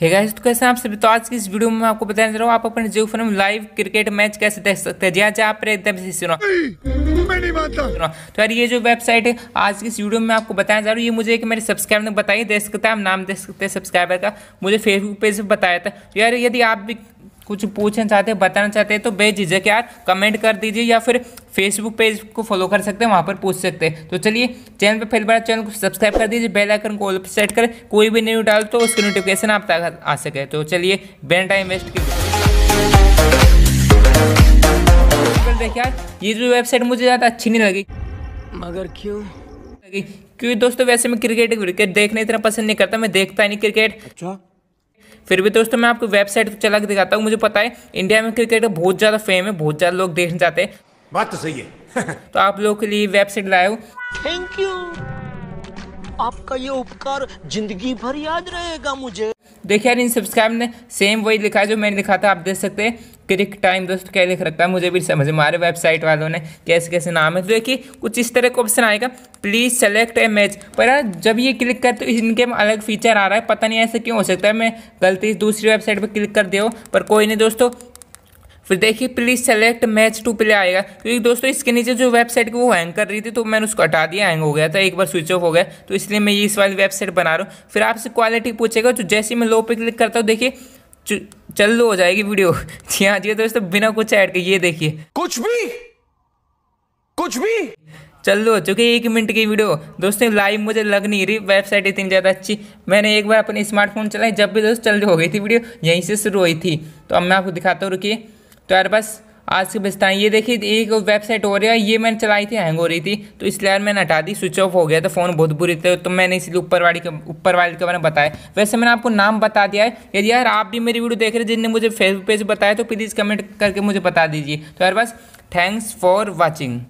हे hey guys तो कैसे आप सभी तो आज की इस वीडियो में आपको बताने जा रहा हूँ आप अपने जियो फोन में लाइव क्रिकेट मैच कैसे देख सकते हैं जहाँ जहाँ आप एकदम से सुनो तो यार ये जो वेबसाइट है आज की इस वीडियो में आपको बताने जा रहा हूँ ये मुझे एक मेरे सब्सक्राइबर ने बताई देख सकते हैं आप नाम देख सकते हैं सब्सक्राइबर का मुझे फेसबुक पेज पर बताया था तो यार यदि आप भी कुछ पूछना चाहते हैं बताना चाहते हैं तो बेझिझक यार कमेंट कर दीजिए या फिर फेसबुक पेज को फॉलो कर सकते हैं वहाँ पर पूछ सकते हैं तो चलिए चैनल पर फिर बड़ा चैनल को सब्सक्राइब कर दीजिए बेल आइकन को सेट करें कोई भी न्यू डाल तो उसकी नोटिफिकेशन आप तक आ सके तो चलिए बेन टाइम वेस्ट की ये जो वेबसाइट मुझे ज़्यादा अच्छी नहीं लगी मगर क्यों लगी क्योंकि दोस्तों वैसे मैं क्रिकेट क्रिकेट देखने इतना पसंद नहीं करता मैं देखता ही नहीं क्रिकेट अच्छा फिर भी दोस्तों मैं आपको वेबसाइट पर चला के दिखाता हूँ मुझे पता है इंडिया में क्रिकेट बहुत ज़्यादा फेम है बहुत ज़्यादा लोग देखने जाते हैं बात तो सही है तो आप लोगों के लिए वेबसाइट लाया थैंक यू आपका ये उपकार जिंदगी भर याद रहेगा मुझे देखिए यार इन सब्सक्राइब ने सेम वही लिखा है जो मैंने लिखा था आप देख सकते हैं क्रिक टाइम दोस्त क्या लिख रखा है मुझे भी समझ में आ वेबसाइट वालों ने कैसे कैसे नाम है तो देखिए कुछ इस तरह का ऑप्शन आएगा प्लीज़ सेलेक्ट ए मैच पर यार जब ये क्लिक कर तो इनके में अलग फीचर आ रहा है पता नहीं ऐसे क्यों हो सकता है मैं गलती दूसरी वेबसाइट पर क्लिक कर दिया पर कोई नहीं दोस्तों फिर देखिए please select match to play आएगा क्योंकि दोस्तों इसके नीचे जो वेबसाइट की वो हैंग कर रही थी तो मैंने उसको हटा दिया हैंग हो गया था एक बार स्विच ऑफ हो गया तो इसलिए मैं ये इस वाली वेबसाइट बना रहा हूँ फिर आपसे क्वालिटी पूछेगा तो जैसे मैं लो पे क्लिक करता हूँ देखिए चल लो हो जाएगी वीडियो जी हाँ जी हाँ, दोस्तों बिना कुछ ऐड के ये देखिए कुछ भी कुछ भी चल दो चूँकि एक मिनट की वीडियो दोस्तों लाइव मुझे लग नहीं रही वेबसाइट इतनी ज़्यादा अच्छी मैंने एक बार अपने स्मार्टफोन चलाई जब भी दोस्त चल हो गई थी वीडियो यहीं से शुरू हुई थी तो अब मैं आपको दिखाता हूँ रुकिए तो यार बस आज के बचताएँ ये देखिए एक वेबसाइट हो रही है ये मैंने चलाई थी हैंग हो रही थी तो इसलिए यार मैंने हटा दी स्विच ऑफ हो गया तो फ़ोन बहुत बुरी थे तो मैंने इसलिए ऊपर वाली ऊपर वाले के बारे में बताया वैसे मैंने आपको नाम बता दिया है यदि यार आप भी मेरी वीडियो देख रहे हैं जिनने मुझे फेसबुक पेज बताया तो प्लीज़ कमेंट करके मुझे बता दीजिए तो यार बस थैंक्स फॉर वॉचिंग